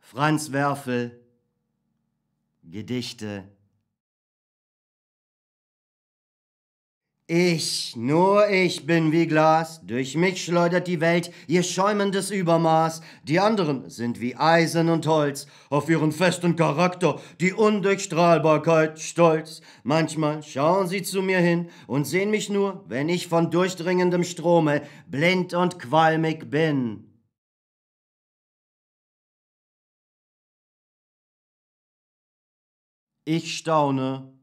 Franz Werfel, Gedichte. Ich, nur ich bin wie Glas, durch mich schleudert die Welt ihr schäumendes Übermaß. Die anderen sind wie Eisen und Holz, auf ihren festen Charakter die Undurchstrahlbarkeit stolz. Manchmal schauen sie zu mir hin und sehen mich nur, wenn ich von durchdringendem Strome blind und qualmig bin. Ich staune.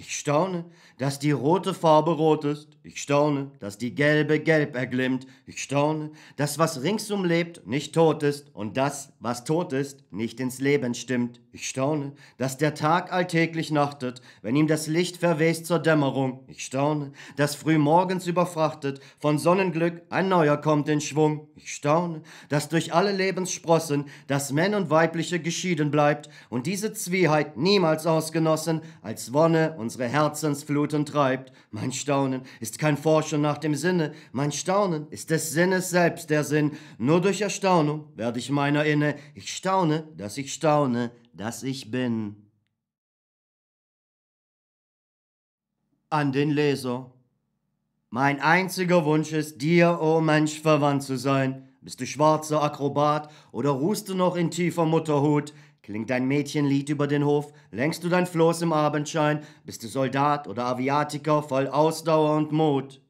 Ich staune, dass die rote Farbe rot ist. Ich staune, dass die gelbe gelb erglimmt. Ich staune, dass was ringsum lebt, nicht tot ist und das, was tot ist, nicht ins Leben stimmt. Ich staune, dass der Tag alltäglich nachtet, wenn ihm das Licht verwest zur Dämmerung. Ich staune, dass frühmorgens überfrachtet von Sonnenglück ein neuer kommt in Schwung. Ich staune, dass durch alle Lebenssprossen das Männ und Weibliche geschieden bleibt und diese Zwieheit niemals ausgenossen als Wonne und unsere Herzensfluten treibt. Mein Staunen ist kein Forschen nach dem Sinne, mein Staunen ist des Sinnes selbst der Sinn. Nur durch Erstaunung werde ich meiner inne. Ich staune, dass ich staune, dass ich bin. An den Leser. Mein einziger Wunsch ist, dir, o oh Mensch, verwandt zu sein. Bist du schwarzer Akrobat oder ruhst du noch in tiefer Mutterhut? Klingt dein Mädchenlied über den Hof, längst du dein Floß im Abendschein, bist du Soldat oder Aviatiker voll Ausdauer und Mut.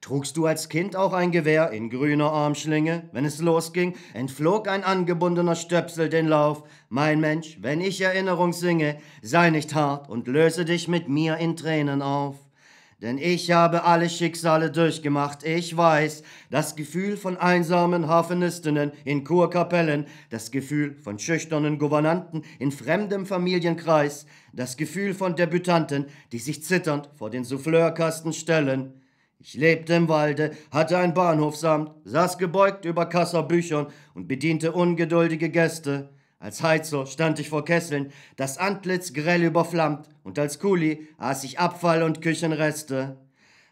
Trugst du als Kind auch ein Gewehr in grüner Armschlinge? Wenn es losging, entflog ein angebundener Stöpsel den Lauf. Mein Mensch, wenn ich Erinnerung singe, sei nicht hart und löse dich mit mir in Tränen auf. Denn ich habe alle Schicksale durchgemacht. Ich weiß, das Gefühl von einsamen Harfenistinnen in Kurkapellen, das Gefühl von schüchternen Gouvernanten in fremdem Familienkreis, das Gefühl von Debütanten, die sich zitternd vor den Souffleurkasten stellen. Ich lebte im Walde, hatte ein Bahnhofsamt, saß gebeugt über Kasserbüchern und bediente ungeduldige Gäste. Als Heizer stand ich vor Kesseln, das Antlitz grell überflammt, und als Kuli aß ich Abfall und Küchenreste.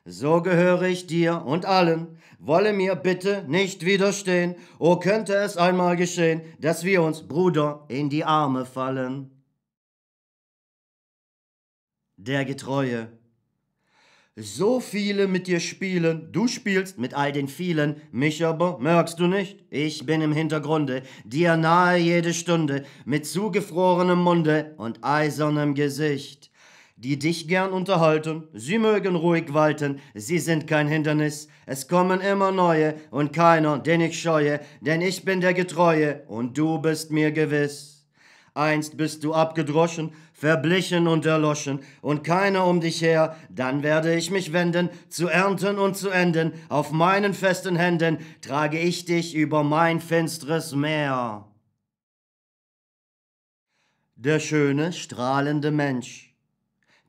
So gehöre ich dir und allen, wolle mir bitte nicht widerstehen, o oh, könnte es einmal geschehen, dass wir uns, Bruder, in die Arme fallen. Der Getreue so viele mit dir spielen, du spielst mit all den vielen, mich aber merkst du nicht. Ich bin im Hintergrunde, dir nahe jede Stunde, mit zugefrorenem Munde und eisernem Gesicht. Die dich gern unterhalten, sie mögen ruhig walten, sie sind kein Hindernis, es kommen immer neue und keiner, den ich scheue, denn ich bin der Getreue und du bist mir gewiss. Einst bist du abgedroschen, verblichen und erloschen, und keiner um dich her, dann werde ich mich wenden, zu ernten und zu enden, auf meinen festen Händen trage ich dich über mein finstres Meer. Der schöne, strahlende Mensch.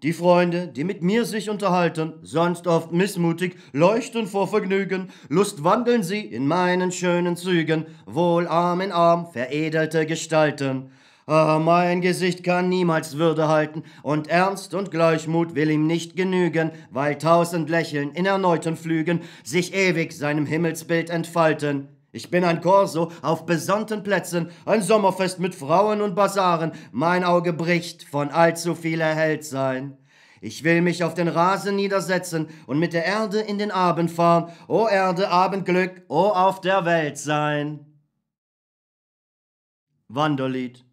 Die Freunde, die mit mir sich unterhalten, sonst oft missmutig, leuchten vor Vergnügen, Lust wandeln sie in meinen schönen Zügen, wohl Arm in Arm, veredelte Gestalten. Ah, mein Gesicht kann niemals Würde halten, und Ernst und Gleichmut will ihm nicht genügen, weil tausend Lächeln in erneuten Flügen sich ewig seinem Himmelsbild entfalten. Ich bin ein Korso auf besonnten Plätzen, ein Sommerfest mit Frauen und Basaren, mein Auge bricht von allzu viel erhellt sein. Ich will mich auf den Rasen niedersetzen und mit der Erde in den Abend fahren, o Erde, Abendglück, o auf der Welt sein. Wanderlied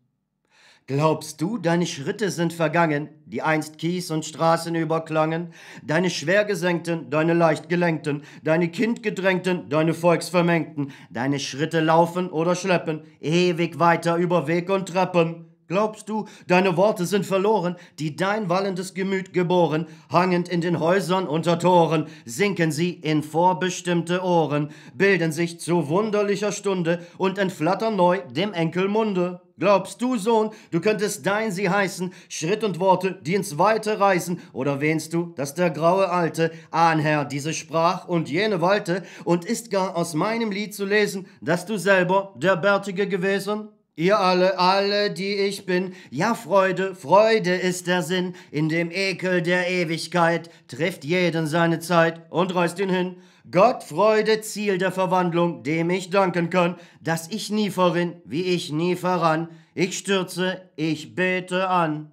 Glaubst du, deine Schritte sind vergangen, die einst Kies und Straßen überklangen, deine schwergesenkten, deine leichtgelenkten, deine kindgedrängten, deine volksvermengten, deine Schritte laufen oder schleppen, ewig weiter über Weg und Treppen? Glaubst du, deine Worte sind verloren, die dein wallendes Gemüt geboren, hangend in den Häusern unter Toren, sinken sie in vorbestimmte Ohren, bilden sich zu wunderlicher Stunde und entflattern neu dem Enkelmunde. Glaubst du, Sohn, du könntest dein sie heißen, Schritt und Worte, die ins Weite reißen, oder wähnst du, dass der graue Alte, Ahnherr, diese sprach und jene walte, und ist gar aus meinem Lied zu lesen, dass du selber der Bärtige gewesen? Ihr alle, alle, die ich bin, ja Freude, Freude ist der Sinn, in dem Ekel der Ewigkeit trifft jeden seine Zeit und reißt ihn hin. Gott Freude, Ziel der Verwandlung, dem ich danken kann, dass ich nie vorin, wie ich nie verrann. Ich stürze, ich bete an.